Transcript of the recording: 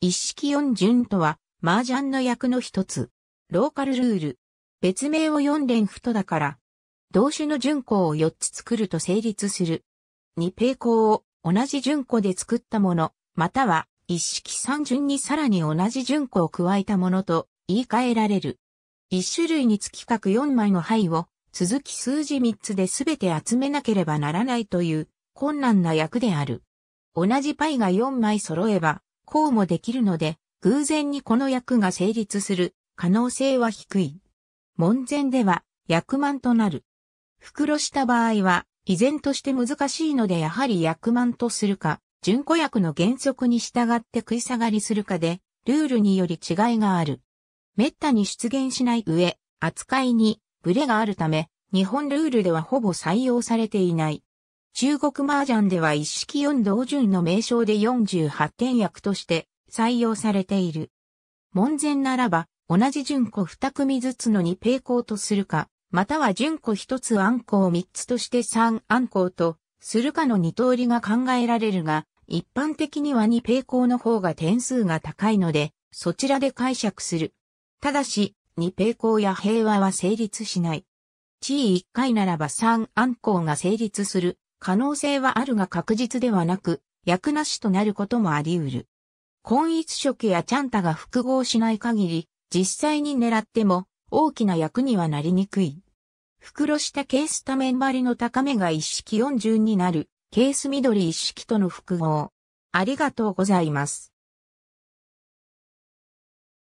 一式四順とは、麻雀の役の一つ。ローカルルール。別名を四連符とだから。同種の順項を四つ作ると成立する。二平行を同じ順項で作ったもの、または一式三順にさらに同じ順項を加えたものと言い換えられる。一種類につき各四枚の牌を続き数字三つで全て集めなければならないという困難な役である。同じパイが4枚揃えば、こうもできるので、偶然にこの役が成立する可能性は低い。門前では役満となる。袋した場合は、依然として難しいのでやはり役満とするか、純子役の原則に従って食い下がりするかで、ルールにより違いがある。滅多に出現しない上、扱いにブレがあるため、日本ルールではほぼ採用されていない。中国麻雀では一式四道順の名称で48点役として採用されている。門前ならば、同じ順子2組ずつの2平行とするか、または順子1つ暗行3つとして3暗行とするかの二通りが考えられるが、一般的には2平行の方が点数が高いので、そちらで解釈する。ただし、2平行や平和は成立しない。地位1回ならば3暗行が成立する可能性はあるが確実ではなく、役なしとなることもあり得る。混一色やチャンタが複合しない限り、実際に狙っても大きな役にはなりにくい。袋下ケース多面張りの高めが一式四順になる、ケース緑一式との複合。ありがとうございます。